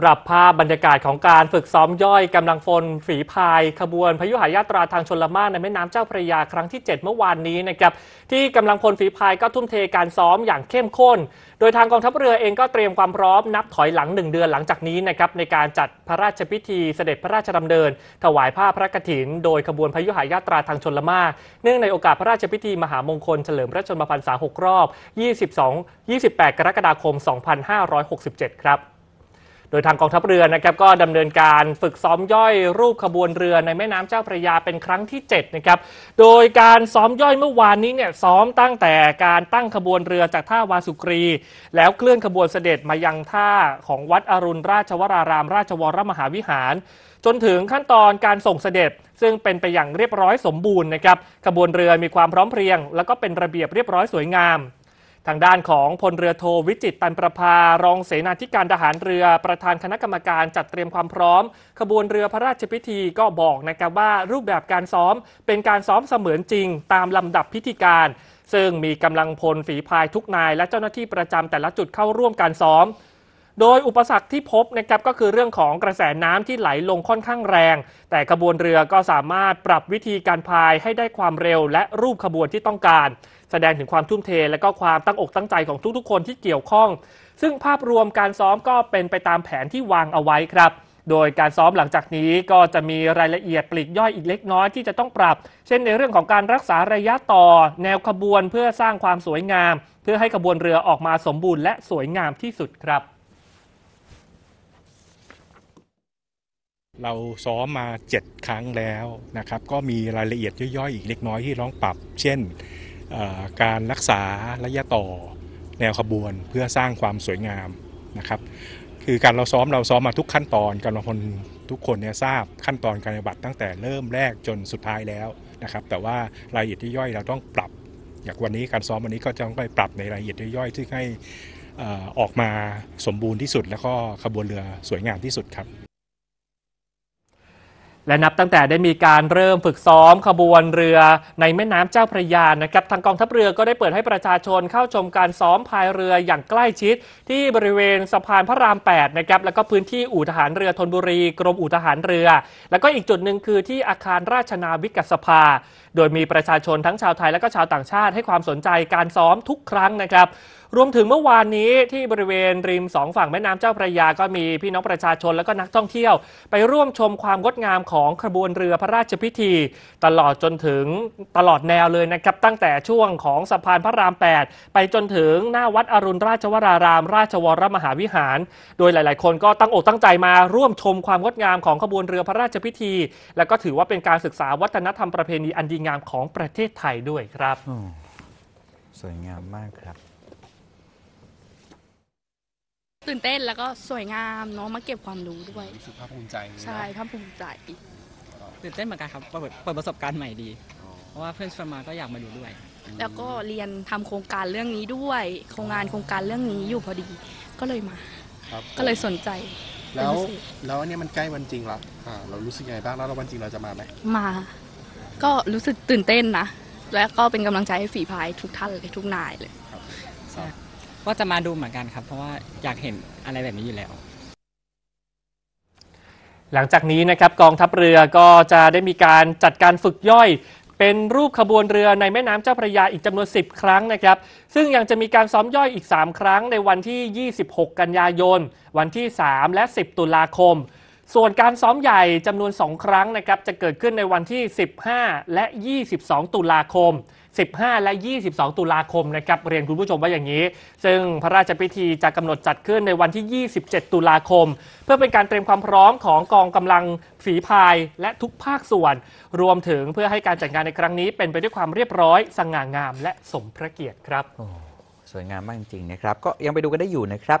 ำหรับภาพบรรยากาศของการฝึกซ้อมย่อยกำลังฟนฝีพาย ขบวนพยุหายาตราทางชนละมานในแม่น้ำเจ้าพระยาครั้งที่ 7 เมื่อวานนี้นะครับที่กำลังพลฝีพายก็ทุ่มเทการซ้อมอย่างเข้มข้น โดยทางกองทัพเรือเองก็เตรียมความพร้อมนับถอยหลังหนึ่งเดือนหลังจากนี้นะครับในการจัดพระราชพิธีเสด็จพระราชดำเนิน ถวายผ้าพระกฐินโดยขบวนพยุหายาตราทางชนละมาเนื่องในโอกาสพระราชพิธีมหามงคลเฉลิมพระชนมพรรษา6รอบ22 28 กรกฎาคม2567ครับโดยทางกองทัพเรือนะครับก็ดำเนินการฝึกซ้อมย่อยรูปขบวนเรือในแม่น้ำเจ้าพระยาเป็นครั้งที่ 7 นะครับโดยการซ้อมย่อยเมื่อวานนี้เนี่ยซ้อมตั้งแต่การตั้งขบวนเรือจากท่าวาสุกรี แล้วเคลื่อนขบวนเสด็จมายังท่าของวัดอรุณราชวรารามราชวรมหาวิหาร จนถึงขั้นตอนการส่งเสด็จ ซึ่งเป็นไปอย่างเรียบร้อยสมบูรณ์นะครับขบวนเรือมีความพร้อมเพรียงแล้วก็เป็นระเบียบเรียบร้อยสวยงามทางด้านของพลเรือโทวิจิตตันประภารองเสนาธิการทหารเรือประธานคณะกรรมการจัดเตรียมความพร้อมขบวนเรือพระราชพิธีก็บอกนะครับว่ารูปแบบการซ้อมเป็นการซ้อมเสมือนจริง ตามลำดับพิธีการ ซึ่งมีกำลังพลฝีพายทุกนาย และเจ้าหน้าที่ประจำแต่ละจุดเข้าร่วมการซ้อมโดยอุปสรรคที่พบนะครับก็คือเรื่องของกระแสน้ำที่ไหลลงค่อนข้างแรง แต่ขบวนเรือก็สามารถปรับวิธีการพายให้ได้ความเร็วและรูปขบวนที่ต้องการ แสดงถึงความทุ่มเท และก็ความตั้งอกตั้งใจของทุกๆคนที่เกี่ยวข้อง ซึ่งภาพรวมการซ้อมก็เป็นไปตามแผนที่วางเอาไว้ครับ โดยการซ้อมหลังจากนี้ก็จะมีรายละเอียดปลีกย่อยอีกเล็กน้อยที่จะต้องปรับ เช่น ในเรื่องของการรักษาระยะต่อ แนวขบวน เพื่อสร้างความสวยงาม เพื่อให้ขบวนเรือออกมาสมบูรณ์และสวยงามที่สุดครับเราซ้อมมา 7 ครั้งแล้วนะครับก็มีรายละเอียดย่อยๆ อีกเล็กน้อยที่ร้องปรับ เช่นการรักษาระยะต่อแนวขบวนเพื่อสร้างความสวยงามนะครับ คือการเราซ้อมเราซ้อมมาทุกขั้นตอนกำลังพลทุกคนเนี่ยทราบขั้นตอนการปฏิบัติตั้งแต่เริ่มแรกจนสุดท้ายแล้วนะครับแต่ว่ารายละเอียดย่อยเราต้องปรับอย่างวันนี้การซ้อมวันนี้ก็จะต้องไปปรับในรายละเอียดย่อยที่ให้ออกมาสมบูรณ์ที่สุดแล้วก็ขบวนเรือสวยงามที่สุดครับและนับตั้งแต่ได้มีการเริ่มฝึกซ้อมขบวนเรือ ในแม่น้ำเจ้าพระยานะครับทางกองทัพเรือก็ได้เปิดให้ประชาชนเข้าชมการซ้อมพายเรืออย่างใกล้ชิดที่บริเวณสะพานพระราม8นะครับแล้วก็พื้นที่อู่ทหารเรือธนบุรี กรมอู่ทหารเรือ แล้วก็อีกจุดหนึ่งคือที่อาคารราชนาวิกสภาโดยมีประชาชนทั้งชาวไทย และก็ชาวต่างชาติ ให้ความสนใจการซ้อมทุกครั้งนะครับ รวมถึงเมื่อวานนี้ที่บริเวณ ริมสองฝั่งแม่น้ำเจ้าพระยา ก็มีพี่น้องประชาชนและก็นักท่องเที่ยว ไปร่วมชมความงดงามของขบวนเรือพระราชพิธี ตลอดจนถึงตลอดแนวเลยนะครับตั้งแต่ช่วงของสะพานพระราม 8 ไปจนถึงหน้าวัดอรุณราชวราราม ราชวรมหาวิหาร โดยหลาย ๆ คนก็ตั้งอกตั้งใจมา ร่วมชมความงดงามของขบวนเรือพระราชพิธี และก็ถือว่าเป็นการศึกษาวัฒนธรรมประเพณีอันดีงามของประเทศไทยด้วยครับสวยงามมากครับตื่นเต้นแล้วก็สวยงามเนาะมาเก็บความรู้ด้วยรู้สึกภาคภูมิใจใช่ภาคภูมิใจตื่นเต้นเหมือนกันครับเปิดประสบการณ์ใหม่ดีเพราะว่าเพื่อนชวนมาก็อยากมาดูด้วย แล้วก็เรียนทำโครงการเรื่องนี้ด้วย โครงงานโครงการเรื่องนี้อยู่พอดี ก็เลยมา ครับก็เลยสนใจ แล้วแล้วอันเนี้ยมันใกล้วันจริงละวเรารู้สึกยังไงบ้างแล้ววันจริงเราจะมาไหมมาก็รู้สึกตื่นเต้นนะ และก็เป็นกำลังใจให้ฝีพายทุกท่านเลยทุกนายเลยว่าจะมาดูเหมือนกันครับ เพราะว่าอยากเห็นอะไรแบบนี้อยู่แล้ว หลังจากนี้นะครับกองทัพเรือก็จะได้มีการจัดการฝึกย่อย เป็นรูปขบวนเรือในแม่น้ำเจ้าพระยาอีกจำนวน 10 ครั้งนะครับ ซึ่งยังจะมีการซ้อมย่อยอีก 3 ครั้งในวันที่ 26 กันยายนวันที่ 3 และ 10 ตุลาคมส่วนการซ้อมใหญ่จำนวน 2 ครั้งนะครับ จะเกิดขึ้นในวันที่ 15 และ 22 ตุลาคม 15 และ 22 ตุลาคมนะครับ เรียนคุณผู้ชมว่าอย่างนี้ ซึ่งพระราชพิธีจะกำหนดจัดขึ้นในวันที่ 27 ตุลาคม เพื่อเป็นการเตรียมความพร้อมของกองกำลังฝีพายและทุกภาคส่วน รวมถึงเพื่อให้การจัดงานในครั้งนี้ เป็นไปด้วยความเรียบร้อยสง่างามและสมพระเกียรติครับสวยงามมากจริงๆนะครับ ก็ยังไปดูกันได้อยู่นะครับ